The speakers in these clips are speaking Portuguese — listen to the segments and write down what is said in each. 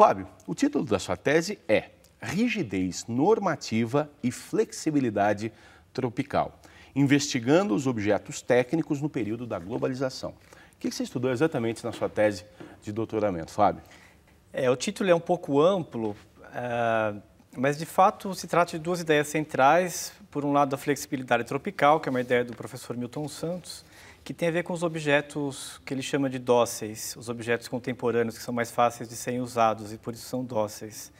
Fábio, o título da sua tese é Rigidez Normativa e Flexibilidade Tropical investigando os objetos técnicos no período da globalização. O que você estudou exatamente na sua tese de doutoramento, Fábio? É, o título é um pouco amplo, uh, mas de fato se trata de duas ideias centrais. Por um lado, a flexibilidade tropical, que é uma ideia do professor Milton Santos, que tem a ver com os objetos que ele chama de dóceis, os objetos contemporâneos que são mais fáceis de serem usados e por isso são dóceis.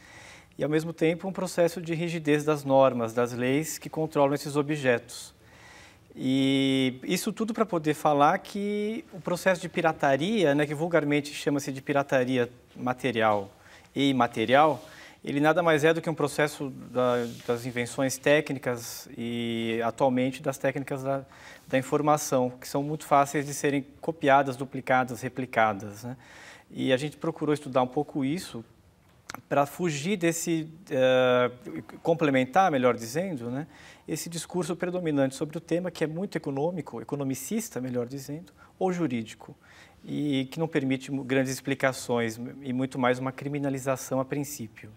E ao mesmo tempo um processo de rigidez das normas, das leis que controlam esses objetos. E isso tudo para poder falar que o processo de pirataria, né, que vulgarmente chama-se de pirataria material e imaterial, ele nada mais é do que um processo da, das invenções técnicas e atualmente das técnicas da, da, informação, que são muito fáceis de serem copiadas, duplicadas, replicadas. Né? E a gente procurou estudar um pouco isso para fugir desse, uh, complementar, melhor dizendo, né, esse discurso predominante sobre o tema que é muito econômico, economicista, melhor dizendo, ou jurídico e que não permite grandes explicações e muito mais uma criminalização a princípio.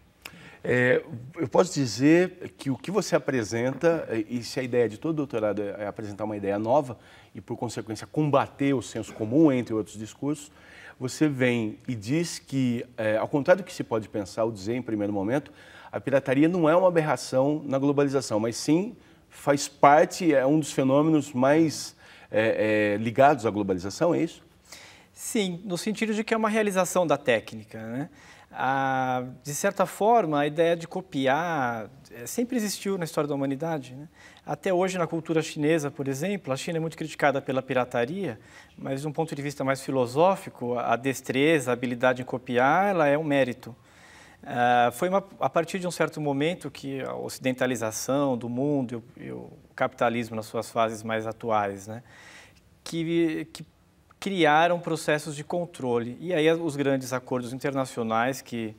É, eu posso dizer que o que você apresenta, e se a ideia de todo doutorado é, é apresentar uma ideia nova e, por consequência, combater o senso comum, entre outros discursos, você vem e diz que, é, ao contrário do que se pode pensar ou dizer em primeiro momento, a pirataria não é uma aberração na globalização, mas sim faz parte, é um dos fenômenos mais é, é ligados à globalização, é isso? Sim, no sentido de que é uma realização da técnica, né? de certa forma, a ideia de copiar eh, sempre existiu na história da humanidade. Né? Até hoje, na cultura chinesa, por exemplo, a China é muito criticada pela pirataria, mas de um ponto de vista mais filosófico, a destreza, a habilidade em copiar, ela é um mérito. Uh, foi uma, a partir de um certo momento que a ocidentalização do mundo e o, e o capitalismo nas suas fases mais atuais, né, que, que criaram processos de controle. E aí os grandes acordos internacionais que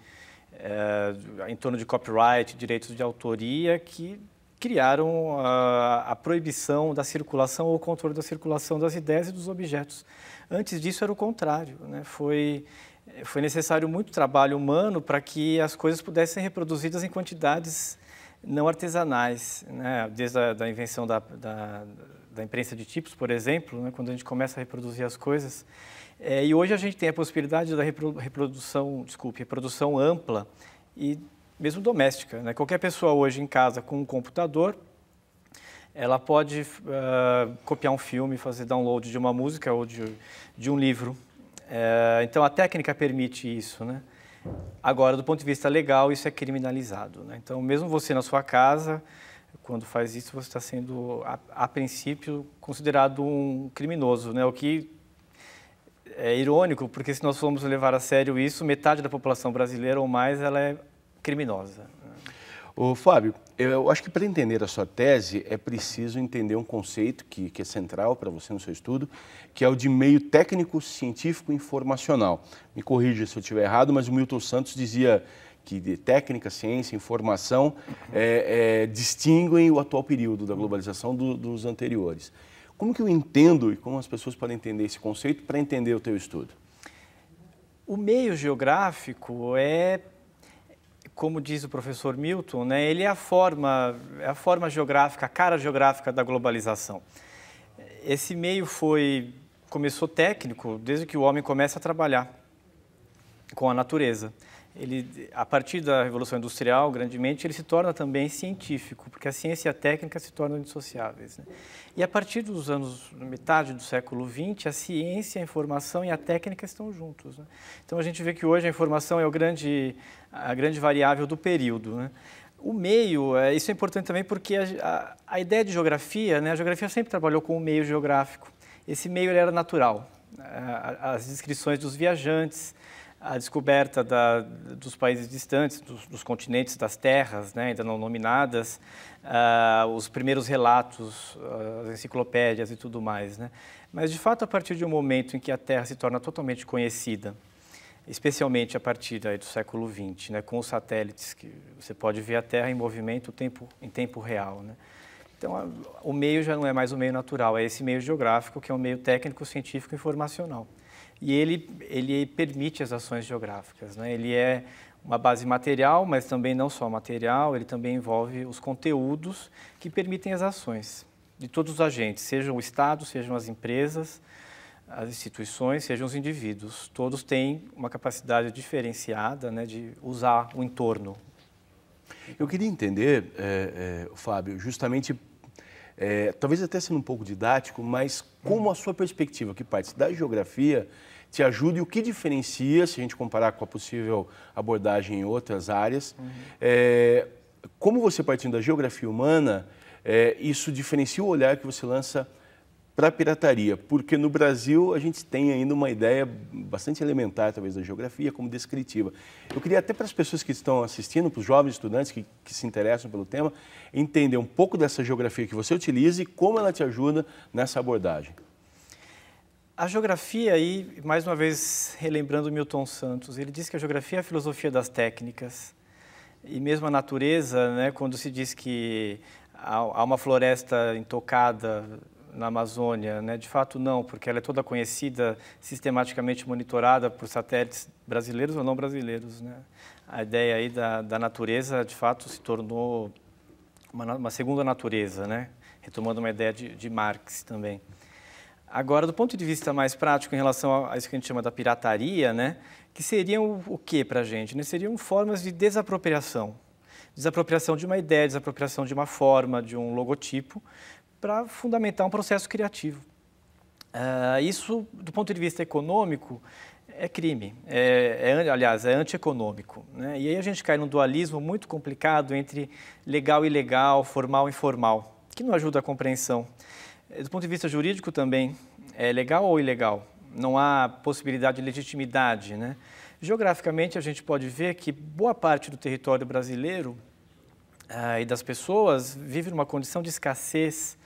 é, em torno de copyright, direitos de autoria, que criaram a, a, proibição da circulação ou o controle da circulação das ideias e dos objetos. Antes disso era o contrário, né? foi, foi necessário muito trabalho humano para que as coisas pudessem ser reproduzidas em quantidades não artesanais, né? desde a da invenção da, da, da, imprensa de tipos, por exemplo, né? quando a gente começa a reproduzir as coisas. É, e hoje a gente tem a possibilidade da reprodução, desculpe, reprodução ampla e mesmo doméstica. Né? Qualquer pessoa hoje em casa com um computador, ela pode uh, copiar um filme, fazer download de uma música ou de, de um livro. É, então a técnica permite isso, né? Agora, do ponto de vista legal, isso é criminalizado. Né? Então, mesmo você na sua casa, quando faz isso, você está sendo, a, a, princípio, considerado um criminoso, né? o que é irônico, porque se nós formos levar a sério isso, metade da população brasileira ou mais ela é criminosa. O né? Fábio, eu acho que para entender a sua tese é preciso entender um conceito que, que é central para você no seu estudo, que é o de meio técnico, científico e informacional. Me corrija se eu estiver errado, mas o Milton Santos dizia que de técnica, ciência, informação é, é, distinguem o atual período da globalização do, dos anteriores. Como que eu entendo e como as pessoas podem entender esse conceito para entender o teu estudo? O meio geográfico é como diz o professor Milton, né, ele é a forma, é a forma geográfica, a cara geográfica da globalização. Esse meio foi começou técnico desde que o homem começa a trabalhar com a natureza ele, a partir da Revolução Industrial, grandemente, ele se torna também científico, porque a ciência e a técnica se tornam indissociáveis. Né? E a partir dos anos, metade do século XX, a ciência, a informação e a técnica estão juntos. Né? Então a gente vê que hoje a informação é o grande, a grande variável do período. Né? O meio, é, isso é importante também porque a, a, a ideia de geografia, né? a geografia sempre trabalhou com o meio geográfico. Esse meio era natural. As descrições dos viajantes, a descoberta da, dos países distantes, dos, dos, continentes, das terras né, ainda não nominadas, uh, os primeiros relatos, uh, as enciclopédias e tudo mais. Né? Mas, de fato, a partir de um momento em que a Terra se torna totalmente conhecida, especialmente a partir do século XX, né, com os satélites, que você pode ver a Terra em movimento tempo, em tempo real. Né? Então, a, o meio já não é mais o meio natural, é esse meio geográfico que é um meio técnico, científico e informacional e ele, ele permite as ações geográficas. Né? Ele é uma base material, mas também não só material, ele também envolve os conteúdos que permitem as ações de todos os agentes, sejam o Estado, sejam as empresas, as instituições, sejam os indivíduos. Todos têm uma capacidade diferenciada né, de usar o entorno. Eu queria entender, é, é, Fábio, justamente, é, talvez até sendo um pouco didático, mas como a sua perspectiva, que parte da geografia, te ajuda e o que diferencia, se a gente comparar com a possível abordagem em outras áreas. Uhum. É, como você partindo da geografia humana, é, isso diferencia o olhar que você lança para a pirataria, porque no Brasil a gente tem ainda uma ideia bastante elementar, talvez, da geografia como descritiva. Eu queria até para as pessoas que estão assistindo, para os jovens estudantes que, que, se interessam pelo tema, entender um pouco dessa geografia que você utiliza e como ela te ajuda nessa abordagem. A geografia, aí, mais uma vez relembrando Milton Santos, ele diz que a geografia é a filosofia das técnicas. E mesmo a natureza, né, quando se diz que há uma floresta intocada na Amazônia, né, de fato não, porque ela é toda conhecida, sistematicamente monitorada por satélites brasileiros ou não brasileiros. Né? A ideia aí da, da natureza, de fato, se tornou uma, uma segunda natureza, né? retomando uma ideia de, de Marx também. Agora, do ponto de vista mais prático, em relação a isso que a gente chama da pirataria, né, que seriam o que para a gente? Né? Seriam formas de desapropriação. Desapropriação de uma ideia, desapropriação de uma forma, de um logotipo, para fundamentar um processo criativo. Uh, isso, do ponto de vista econômico, é crime. É, é, aliás, é antieconômico. Né? E aí a gente cai num dualismo muito complicado entre legal e ilegal, formal e informal, que não ajuda a compreensão. É, do ponto de vista jurídico também, é legal ou ilegal? Não há possibilidade de legitimidade, né? Geograficamente, a gente pode ver que boa parte do território brasileiro ah, e das pessoas vive numa condição de escassez,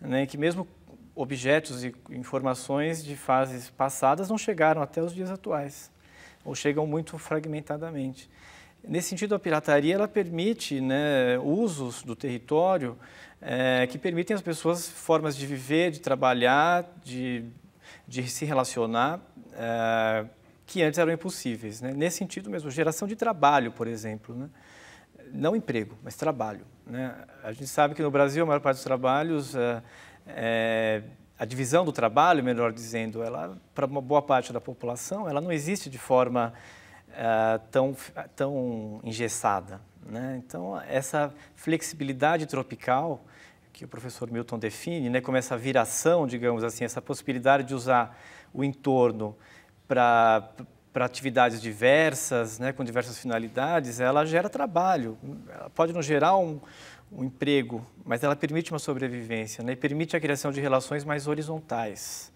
né, que mesmo objetos e informações de fases passadas não chegaram até os dias atuais, ou chegam muito fragmentadamente. Nesse sentido, a pirataria ela permite né, usos do território é, que permitem às pessoas formas de viver, de trabalhar, de, de se relacionar, é, que antes eram impossíveis. Né? Nesse sentido mesmo, geração de trabalho, por exemplo. Né? Não emprego, mas trabalho. Né. A gente sabe que no Brasil, a maior parte dos trabalhos, é, é a divisão do trabalho, melhor dizendo, para uma boa parte da população, ela não existe de forma ah, tão, tão engessada. Né? Então, essa flexibilidade tropical que o professor Milton define, né, como essa viração, digamos assim, essa possibilidade de usar o entorno para para atividades diversas, né, com diversas finalidades, ela gera trabalho. Ela pode não gerar um, um emprego, mas ela permite uma sobrevivência, né, e permite a criação de relações mais horizontais,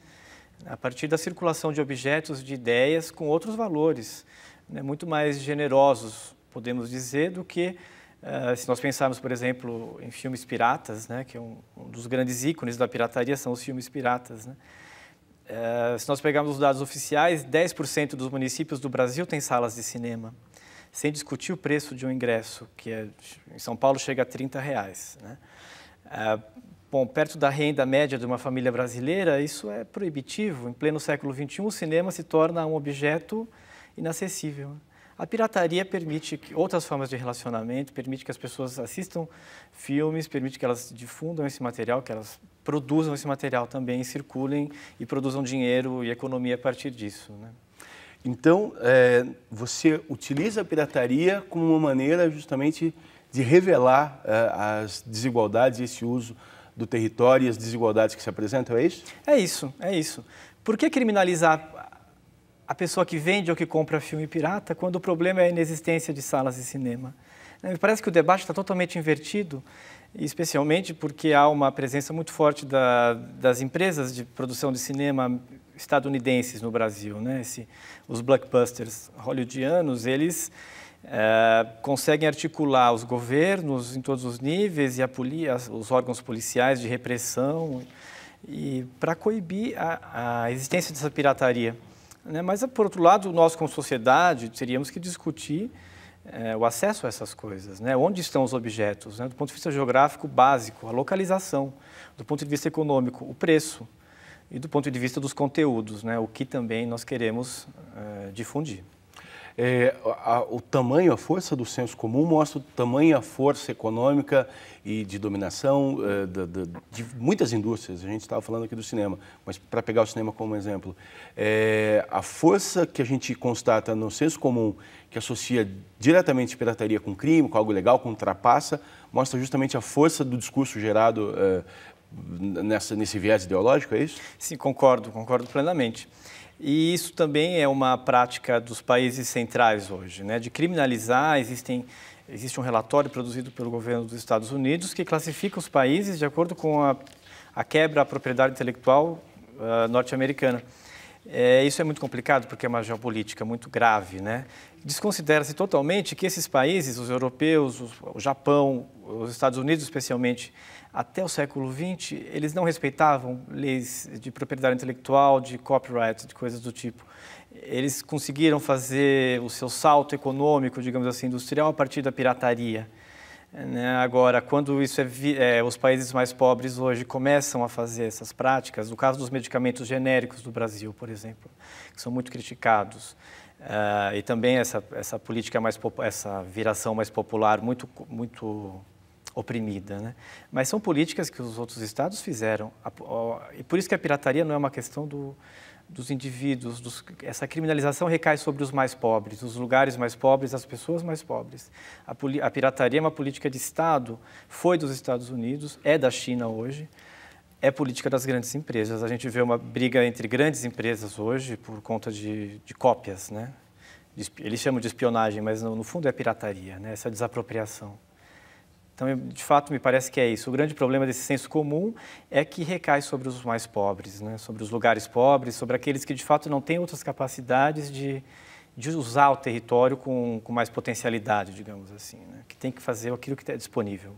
a partir da circulação de objetos, de ideias com outros valores, né, muito mais generosos, podemos dizer, do que uh, se nós pensarmos, por exemplo, em filmes piratas, né, que é um, um dos grandes ícones da pirataria são os filmes piratas. Né? Uh, se nós pegarmos os dados oficiais, 10% dos municípios do Brasil têm salas de cinema, sem discutir o preço de um ingresso, que é, em São Paulo chega a 30 reais. Né? Uh, bom, perto da renda média de uma família brasileira, isso é proibitivo. Em pleno século XXI, o cinema se torna um objeto inacessível. A pirataria permite que outras formas de relacionamento, permite que as pessoas assistam filmes, permite que elas difundam esse material, que elas produzam esse material também, circulem e produzam dinheiro e economia a partir disso. Né? Então, é, você utiliza a pirataria como uma maneira justamente de revelar é, as desigualdades, e esse uso do território e as desigualdades que se apresentam, é isso? É isso, é isso. Por que criminalizar a pessoa que vende ou que compra filme pirata quando o problema é a inexistência de salas de cinema. Né, me parece que o debate está totalmente invertido, especialmente porque há uma presença muito forte da, das empresas de produção de cinema estadunidenses no Brasil. Né? Esse, os blockbusters hollywoodianos, eles é, conseguem articular os governos em todos os níveis e a polia, os órgãos policiais de repressão e para coibir a, a existência dessa pirataria. Né? Mas, por outro lado, nós, como sociedade, teríamos que discutir é, o acesso a essas coisas, né? onde estão os objetos, né? do ponto de vista geográfico básico, a localização, do ponto de vista econômico, o preço e do ponto de vista dos conteúdos, né? o que também nós queremos é, difundir. É, a, o tamanho, a força do senso comum mostra o tamanho, a força econômica e de dominação eh, de muitas indústrias. A gente estava falando aqui do cinema, mas para pegar o cinema como exemplo, é, a força que a gente constata no senso comum, que associa diretamente pirataria com crime, com algo legal, com trapaça, mostra justamente a força do discurso gerado eh, nessa, nesse viés ideológico, é isso? Sim, concordo, concordo plenamente. E isso também é uma prática dos países centrais hoje, né? de criminalizar, existem Existe um relatório produzido pelo governo dos Estados Unidos que classifica os países de acordo com a, a quebra à propriedade intelectual uh, norte-americana. É, isso é muito complicado porque é uma geopolítica muito grave, né? Desconsidera-se totalmente que esses países, os europeus, os, o Japão, os Estados Unidos especialmente, até o século XX, eles não respeitavam leis de propriedade intelectual, de copyright, de coisas do tipo eles conseguiram fazer o seu salto econômico, digamos assim, industrial a partir da pirataria. Né? Agora, quando isso é, é, os países mais pobres hoje começam a fazer essas práticas, no caso dos medicamentos genéricos do Brasil, por exemplo, que são muito criticados, uh, e também essa, essa política mais essa viração mais popular muito muito oprimida, né? Mas são políticas que os outros estados fizeram e por isso que a pirataria não é uma questão do dos indivíduos, dos, essa criminalização recai sobre os mais pobres, os lugares mais pobres, as pessoas mais pobres. A, a pirataria é uma política de Estado, foi dos Estados Unidos, é da China hoje, é política das grandes empresas. A gente vê uma briga entre grandes empresas hoje por conta de, de cópias, né? Eles chamam de espionagem, mas no, no fundo é pirataria, né? essa desapropriação. Então, de fato, me parece que é isso. O grande problema desse senso comum é que recai sobre os mais pobres, né? sobre os lugares pobres, sobre aqueles que de fato não têm outras capacidades de, de usar o território com, com mais potencialidade, digamos assim, né? que tem que fazer aquilo que está disponível.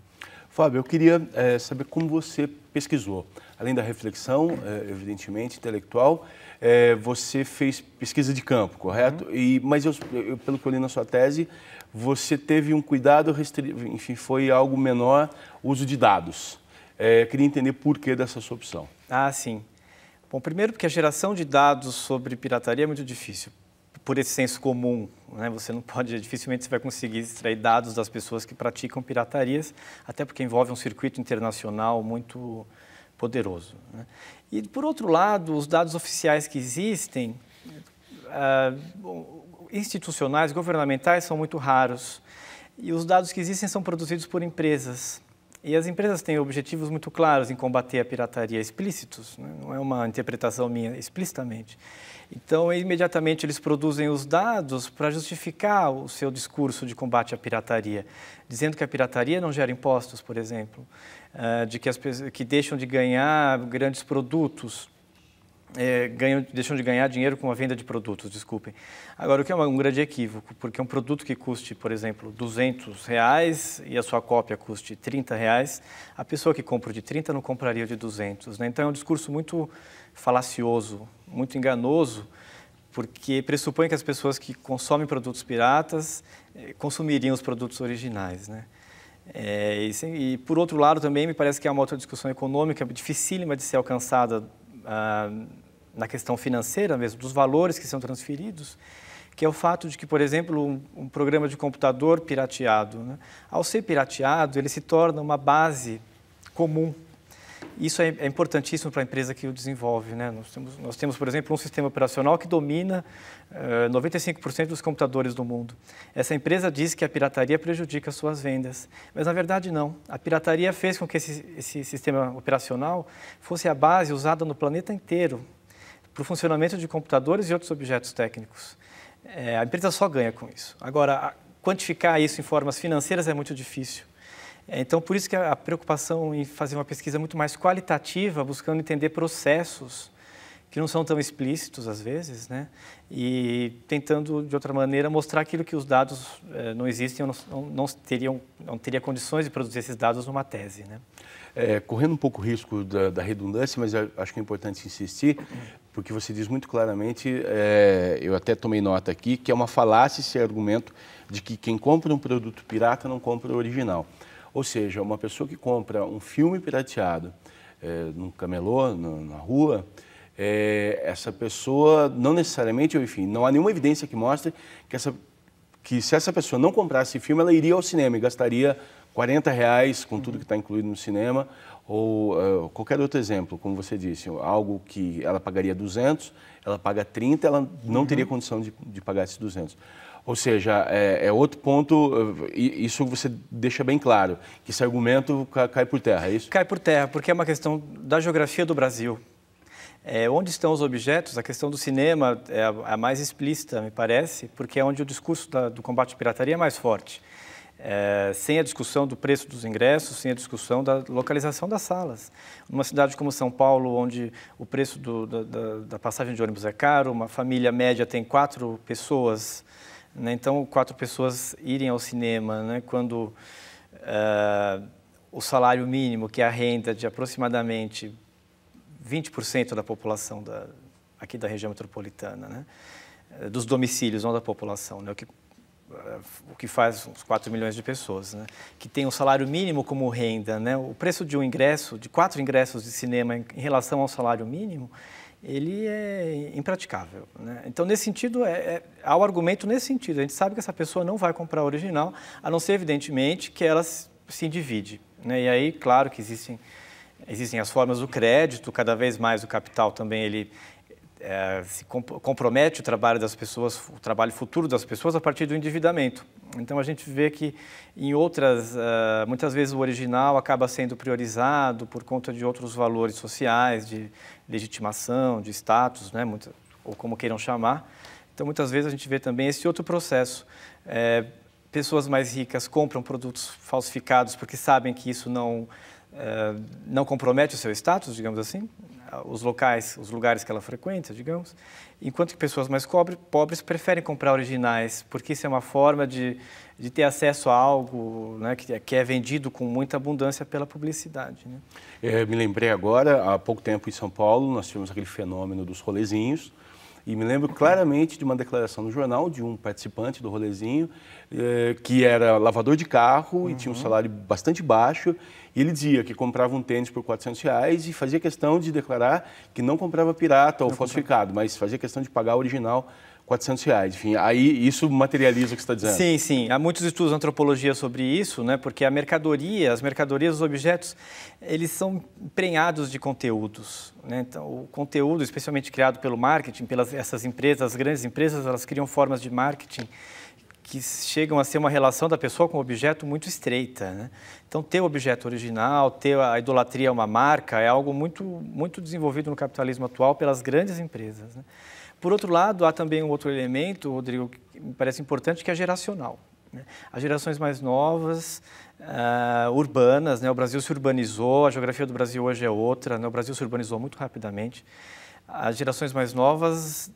Fábio, eu queria é, saber como você pesquisou, além da reflexão, é, evidentemente, intelectual, é, você fez pesquisa de campo, correto? Uhum. E, mas eu, eu, pelo que eu li na sua tese, você teve um cuidado, restrito, enfim, foi algo menor uso de dados. É, queria entender por que dessa sua opção. Ah, sim. Bom, primeiro porque a geração de dados sobre pirataria é muito difícil, por esse senso comum. Né? Você não pode, dificilmente você vai conseguir extrair dados das pessoas que praticam piratarias, até porque envolve um circuito internacional muito poderoso. Né? E, por outro lado, os dados oficiais que existem, uh, institucionais, governamentais, são muito raros. E os dados que existem são produzidos por empresas. E as empresas têm objetivos muito claros em combater a pirataria explícitos, né? não é uma interpretação minha, explicitamente. Então, imediatamente eles produzem os dados para justificar o seu discurso de combate à pirataria, dizendo que a pirataria não gera impostos, por exemplo, eh, de que as pessoas que deixam de ganhar grandes produtos é, ganham, deixam de ganhar dinheiro com a venda de produtos, desculpem. Agora, o que é um grande equívoco, porque um produto que custe, por exemplo, 200 reais e a sua cópia custe 30 reais, a pessoa que compra de 30 não compraria de 200. Né? Então, é um discurso muito falacioso, muito enganoso, porque pressupõe que as pessoas que consomem produtos piratas eh, consumiriam os produtos originais. Né? É, e, sim, e, por outro lado, também me parece que é uma outra discussão econômica dificílima de ser alcançada ah, na questão financeira mesmo, dos valores que são transferidos, que é o fato de que, por exemplo, um, um programa de computador pirateado, né, ao ser pirateado, ele se torna uma base comum. Isso é, é importantíssimo para a empresa que o desenvolve. Né? Nós, temos, nós temos, por exemplo, um sistema operacional que domina uh, eh, 95% dos computadores do mundo. Essa empresa diz que a pirataria prejudica suas vendas, mas na verdade não. A pirataria fez com que esse, esse sistema operacional fosse a base usada no planeta inteiro para o funcionamento de computadores e outros objetos técnicos. É, a empresa só ganha com isso. Agora, quantificar isso em formas financeiras é muito difícil. É, então, por isso que a preocupação em fazer uma pesquisa muito mais qualitativa, buscando entender processos que não são tão explícitos às vezes, né? E tentando de outra maneira mostrar aquilo que os dados eh, não existem, ou não, não, não teriam, não teria condições de produzir esses dados numa tese, né? É, correndo um pouco o risco da, da, redundância, mas acho que é importante insistir, porque você diz muito claramente, é, eu até tomei nota aqui, que é uma falácia esse argumento de que quem compra um produto pirata não compra o original. Ou seja, uma pessoa que compra um filme pirateado é, num camelô, no, na rua, é, essa pessoa não necessariamente, enfim, não há nenhuma evidência que mostre que, essa, que se essa pessoa não comprasse filme, ela iria ao cinema e gastaria 40 reais com tudo que está incluído no cinema, ou uh, qualquer outro exemplo, como você disse, algo que ela pagaria 200, ela paga 30, ela não uhum. teria condição de, de, pagar esses 200. Ou seja, é, é outro ponto, eh, isso você deixa bem claro, que esse argumento cai por terra, é isso? Cai por terra, porque é uma questão da geografia do Brasil. É, onde estão os objetos? A questão do cinema é a, a mais explícita, me parece, porque é onde o discurso da, do combate à pirataria é mais forte. É, sem a discussão do preço dos ingressos, sem a discussão da localização das salas. Uma cidade como São Paulo, onde o preço do, da, da, passagem de ônibus é caro, uma família média tem quatro pessoas, né? então quatro pessoas irem ao cinema, né? quando é, o salário mínimo, que é a renda de aproximadamente 20% da população da, aqui da região metropolitana, né? É, dos domicílios, não da população, né? o que eh, o que faz uns 4 milhões de pessoas, né? que tem o um salário mínimo como renda. Né? O preço de um ingresso, de quatro ingressos de cinema em relação ao salário mínimo, ele é impraticável. Né? Então, nesse sentido, é, é, há o argumento nesse sentido. A gente sabe que essa pessoa não vai comprar o original, a não ser, evidentemente, que ela se divide. Né? E aí, claro que existem, existem as formas do crédito, cada vez mais o capital também ele é, se comp compromete o trabalho das pessoas, o trabalho futuro das pessoas a partir do endividamento. Então a gente vê que em outras, uh, muitas vezes o original acaba sendo priorizado por conta de outros valores sociais, de legitimação, de status, né, muito, ou como queiram chamar. Então muitas vezes a gente vê também esse outro processo. É, pessoas mais ricas compram produtos falsificados porque sabem que isso não eh, não compromete o seu status, digamos assim, os locais, os lugares que ela frequenta, digamos, enquanto que pessoas mais pobres, pobres preferem comprar originais, porque isso é uma forma de, de ter acesso a algo né, que, é, que, é vendido com muita abundância pela publicidade. Né? É, me lembrei agora, há pouco tempo em São Paulo, nós tivemos aquele fenômeno dos rolezinhos, e me lembro claramente de uma declaração no jornal de um participante do rolezinho, eh, que era lavador de carro uhum. e tinha um uhum. salário bastante baixo, e ele dizia que comprava um tênis por 400 reais e fazia questão de declarar que não comprava pirata ou não falsificado, comprava. mas fazia questão de pagar o original 400 reais. Enfim, aí isso materializa o que você está dizendo. Sim, sim. Há muitos estudos de antropologia sobre isso, né? porque a mercadoria, as mercadorias, os objetos, eles são prenhados de conteúdos. Né? Então, o conteúdo, especialmente criado pelo marketing, pelas essas empresas, as grandes empresas, elas criam formas de marketing que chegam a ser uma relação da pessoa com o objeto muito estreita. Né? Então, ter o objeto original, ter a idolatria a uma marca, é algo muito, muito desenvolvido no capitalismo atual pelas grandes empresas. Né? Por outro lado, há também um outro elemento, Rodrigo, que me parece importante, que é geracional. Né? As gerações mais novas, uh, urbanas, né? o Brasil se urbanizou, a geografia do Brasil hoje é outra, né? o Brasil se urbanizou muito rapidamente. As gerações mais novas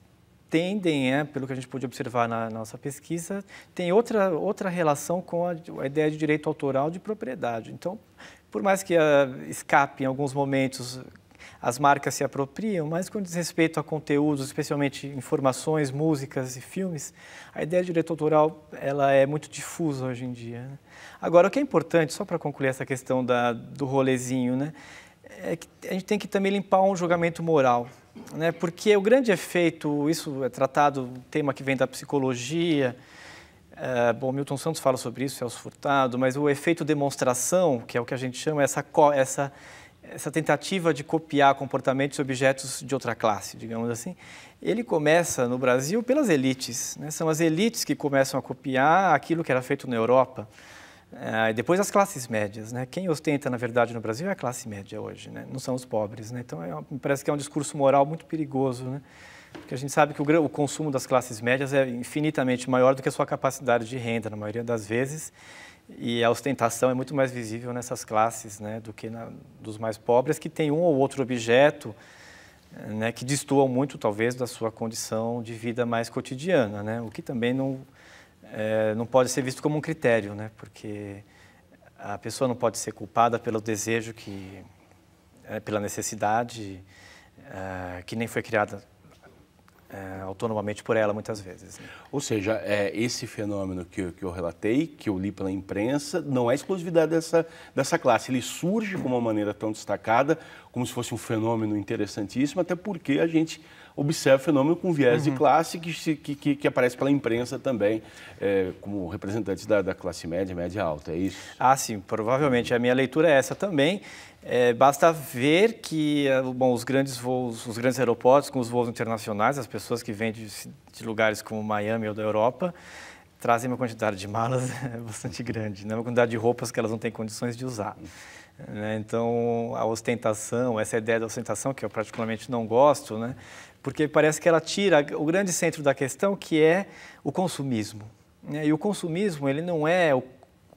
tendem, é, pelo que a gente pôde observar na, nossa pesquisa, tem outra, outra relação com a, a ideia de direito autoral de propriedade. Então, por mais que ah, escape em alguns momentos, as marcas se apropriam, mas com respeito a conteúdos, especialmente informações, músicas e filmes, a ideia de direito autoral ela é muito difusa hoje em dia. Né? Agora, o que é importante, só para concluir essa questão da, do rolezinho, né, é que a gente tem que também limpar um julgamento moral né? Porque o grande efeito, isso é tratado, tema que vem da psicologia, eh, bom, Milton Santos fala sobre isso, Celso Furtado, mas o efeito demonstração, que é o que a gente chama, essa, essa, essa tentativa de copiar comportamentos e objetos de outra classe, digamos assim, ele começa no Brasil pelas elites. Né? São as elites que começam a copiar aquilo que era feito na Europa. Uh, depois as classes médias, né? Quem ostenta, na verdade, no Brasil é a classe média hoje, né? Não são os pobres, né? Então, é parece que é um discurso moral muito perigoso, né? Porque a gente sabe que o, o, consumo das classes médias é infinitamente maior do que a sua capacidade de renda, na maioria das vezes, e a ostentação é muito mais visível nessas classes, né? Do que na, dos mais pobres, que tem um ou outro objeto, né? Que destoa muito, talvez, da sua condição de vida mais cotidiana, né? O que também não é, não pode ser visto como um critério, né? Porque a pessoa não pode ser culpada pelo desejo que, é, pela necessidade é, que nem foi criada é, autonomamente por ela muitas vezes. Né? Ou seja, é esse fenômeno que, que, eu relatei, que eu li pela imprensa, não é exclusividade dessa, dessa classe. Ele surge de uma maneira tão destacada, como se fosse um fenômeno interessantíssimo, até porque a gente observa o fenômeno com viés uhum. de classe que, que, que, que, aparece pela imprensa também, é, como representantes da, da, classe média, média alta, é isso? Ah, sim, provavelmente. A minha leitura é essa também. É, basta ver que é, bom, os grandes voos, os grandes aeroportos com os voos internacionais, as pessoas que vêm de, de lugares como Miami ou da Europa, trazem uma quantidade de malas bastante grande, né? uma quantidade de roupas que elas não têm condições de usar. Né? Então, a ostentação, essa ideia da ostentação, que eu particularmente não gosto, né? porque parece que ela tira o grande centro da questão, que é o consumismo. Né? E o consumismo ele não é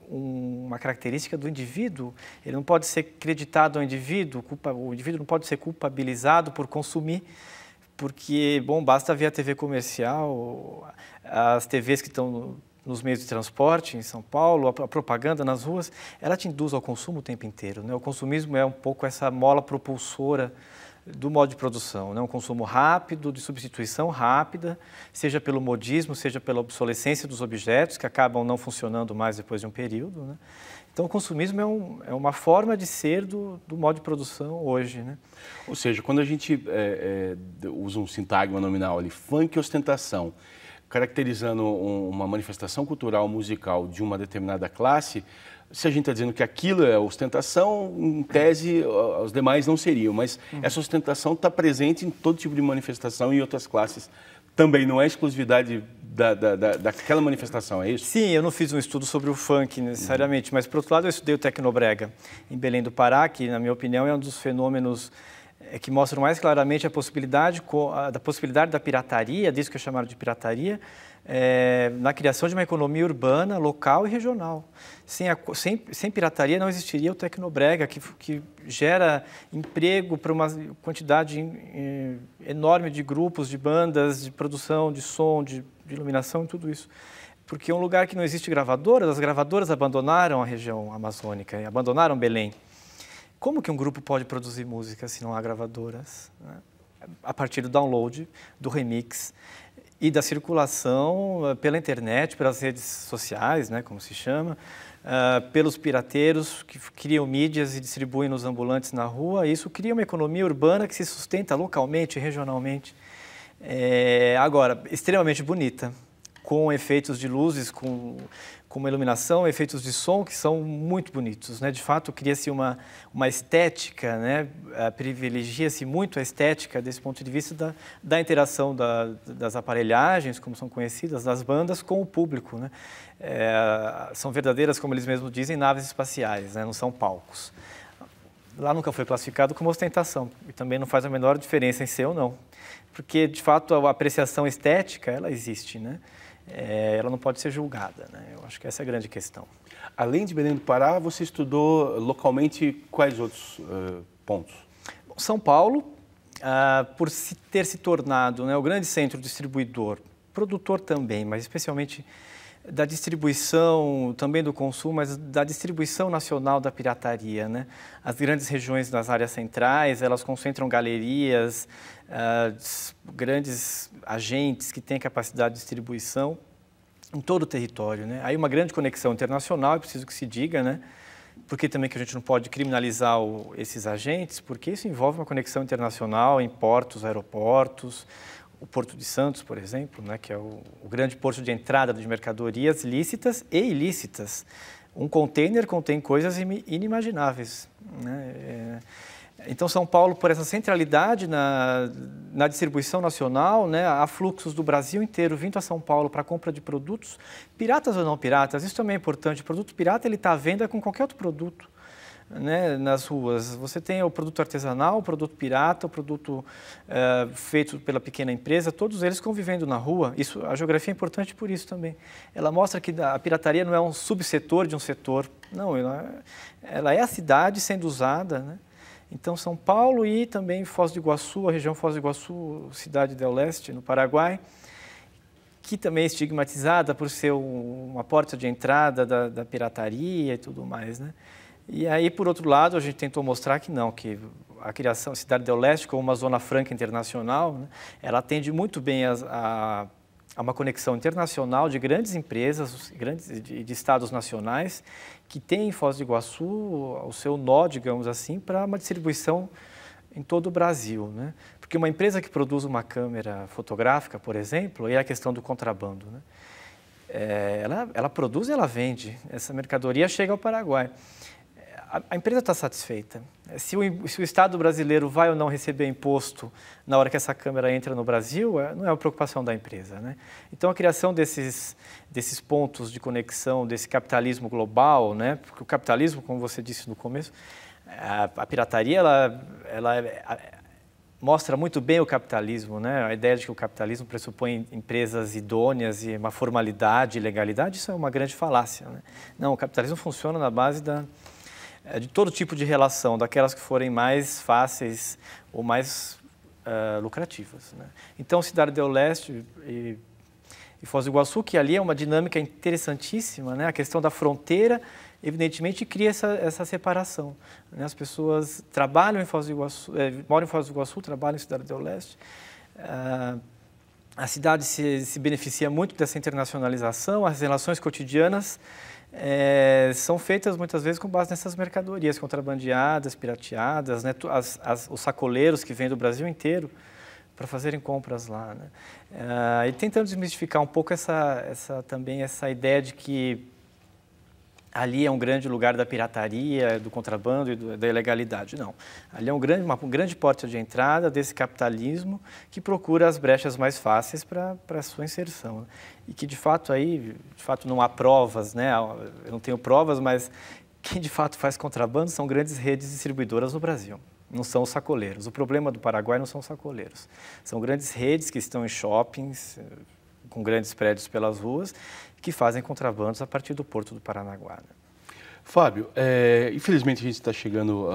uma característica do indivíduo, ele não pode ser creditado ao indivíduo, o indivíduo não pode ser culpabilizado por consumir, porque, bom, basta ver a TV comercial, as TVs que estão nos meios de transporte em São Paulo, a propaganda nas ruas, ela te induz ao consumo o tempo inteiro. Né? O consumismo é um pouco essa mola propulsora do modo de produção, né? um consumo rápido, de substituição rápida, seja pelo modismo, seja pela obsolescência dos objetos, que acabam não funcionando mais depois de um período. Né? Então, o consumismo é, um, é, uma forma de ser do, do modo de produção hoje. Né? Ou seja, quando a gente é, é, usa um sintagma nominal ali, funk e ostentação, caracterizando um, uma manifestação cultural musical de uma determinada classe, se a gente está dizendo que aquilo é ostentação, em tese os demais não seriam, mas uhum. essa ostentação está presente em todo tipo de manifestação e outras classes também, não é exclusividade da, da, da, daquela manifestação, é isso? Sim, eu não fiz um estudo sobre o funk uhum. necessariamente, uhum. mas por outro lado eu estudei o Tecnobrega em Belém do Pará, que na minha opinião é um dos fenômenos é, que mostram mais claramente a possibilidade, a possibilidade da pirataria, disso que é chamado de pirataria, é, na criação de uma economia urbana, local e regional. Sem, a, sem, sem pirataria não existiria o Tecnobrega, que, que gera emprego para uma quantidade em, em, enorme de grupos, de bandas, de produção, de som, de, de iluminação e tudo isso porque é um lugar que não existe gravadoras, as gravadoras abandonaram a região amazônica, abandonaram Belém. Como que um grupo pode produzir música se não há gravadoras? Né? A partir do download, do remix, e da circulação eh, pela internet, pelas redes sociais, né, como se chama, uh, pelos pirateiros que criam mídias e distribuem nos ambulantes na rua. Isso cria uma economia urbana que se sustenta localmente, regionalmente. É, agora, extremamente bonita, com efeitos de luzes, com, com uma iluminação, efeitos de som que são muito bonitos. Né? De fato, cria-se uma, uma estética, né? Eh, privilegia-se muito a estética desse ponto de vista da, da interação da, das aparelhagens, como são conhecidas, das bandas com o público. Né? É, são verdadeiras, como eles mesmos dizem, naves espaciais, né? não são palcos. Lá nunca foi classificado como ostentação e também não faz a menor diferença em ser ou não, porque de fato a apreciação estética ela existe, né? é, ela não pode ser julgada. Né? Eu acho que essa é a grande questão. Além de Belém do Pará, você estudou localmente quais outros uh, pontos? Bom, São Paulo, uh, por se ter se tornado né, o grande centro distribuidor, produtor também, mas especialmente da distribuição, também do consumo, mas da distribuição nacional da pirataria. Né? As grandes regiões nas áreas centrais, elas concentram galerias, uh, grandes agentes que têm capacidade de distribuição em todo o território. Né? Aí uma grande conexão internacional, é preciso que se diga, né? porque também que a gente não pode criminalizar o, esses agentes, porque isso envolve uma conexão internacional em portos, aeroportos, o Porto de Santos, por exemplo, né, que é o, o grande porto de entrada de mercadorias lícitas e ilícitas. Um container contém coisas inimagináveis. Né? É, então, São Paulo, por essa centralidade na, na distribuição nacional, né, há fluxos do Brasil inteiro vindo a São Paulo para compra de produtos, piratas ou não piratas, isso também é importante. O produto pirata está à venda com qualquer outro produto né, nas ruas. Você tem o produto artesanal, o produto pirata, o produto uh, feito pela pequena empresa, todos eles convivendo na rua. Isso, a geografia é importante por isso também. Ela mostra que a pirataria não é um subsetor de um setor, não, ela, ela é a cidade sendo usada, né? Então, São Paulo e também Foz do Iguaçu, a região Foz do Iguaçu, cidade del Leste, no Paraguai, que também é estigmatizada por ser uma porta de entrada da, da pirataria e tudo mais, né? E aí, por outro lado, a gente tentou mostrar que não, que a criação da Cidade do Leste como uma zona franca internacional, né, ela atende muito bem a, a, a, uma conexão internacional de grandes empresas grandes, de, de estados nacionais que tem em Foz do Iguaçu o seu nó, digamos assim, para uma distribuição em todo o Brasil. Né? Porque uma empresa que produz uma câmera fotográfica, por exemplo, e é a questão do contrabando. Né? É, ela, ela produz e ela vende. Essa mercadoria chega ao Paraguai a, empresa está satisfeita. Se o, se o, Estado brasileiro vai ou não receber imposto na hora que essa câmera entra no Brasil, é, não é uma preocupação da empresa. Né? Então, a criação desses, desses pontos de conexão, desse capitalismo global, né? porque o capitalismo, como você disse no começo, a, a pirataria, ela, ela é, a, mostra muito bem o capitalismo, né? A ideia de que o capitalismo pressupõe empresas idôneas e uma formalidade, legalidade, isso é uma grande falácia, né? Não, o capitalismo funciona na base da, é, de todo tipo de relação, daquelas que forem mais fáceis ou mais uh, lucrativas. Né? Então, Cidade do Leste e, e Foz do Iguaçu, que ali é uma dinâmica interessantíssima, né? a questão da fronteira, evidentemente, cria essa, essa separação. Né? As pessoas trabalham em Foz do Iguaçu, eh, moram em Foz do Iguaçu, trabalham em Cidade do Leste. Uh, a cidade se, se beneficia muito dessa internacionalização, as relações cotidianas é, são feitas muitas vezes com base nessas mercadorias contrabandeadas, pirateadas, né? as, as, os sacoleiros que vêm do Brasil inteiro para fazerem compras lá. Né? É, e tentando desmistificar um pouco essa, essa, também essa ideia de que ali é um grande lugar da pirataria, do contrabando e do, da ilegalidade. Não. Ali é um grande, uma grande porta de entrada desse capitalismo que procura as brechas mais fáceis para a sua inserção. E que, de fato, aí, de fato, não há provas, né? Eu não tenho provas, mas quem, de fato, faz contrabando são grandes redes distribuidoras no Brasil não são os sacoleiros. O problema do Paraguai não são os sacoleiros. São grandes redes que estão em shoppings, eh, com grandes prédios pelas ruas, que fazem contrabandos a partir do porto do Paranaguá. Né? Fábio, é, infelizmente a gente está chegando uh,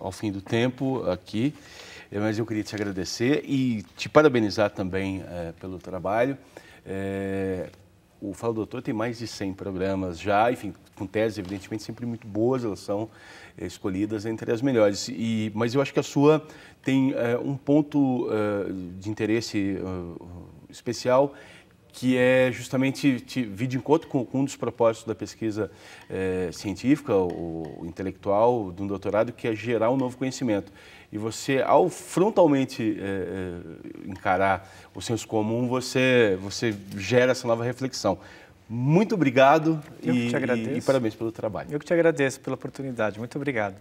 ao fim do tempo aqui, eh, mas eu queria te agradecer e te parabenizar também uh, pelo trabalho. É, o Fala Doutor tem mais de 100 programas já, enfim, com teses evidentemente sempre muito boas, elas são escolhidas entre as melhores. E, mas eu acho que a sua tem um ponto de interesse ah, especial que é justamente te, vir de encontro com, um dos propósitos da pesquisa é, científica ou, intelectual de um doutorado, que é gerar um novo conhecimento. E você, ao frontalmente é, encarar o senso comum, você, você gera essa nova reflexão. Muito obrigado e, e, e parabéns pelo trabalho. Eu que te agradeço pela oportunidade. Muito obrigado.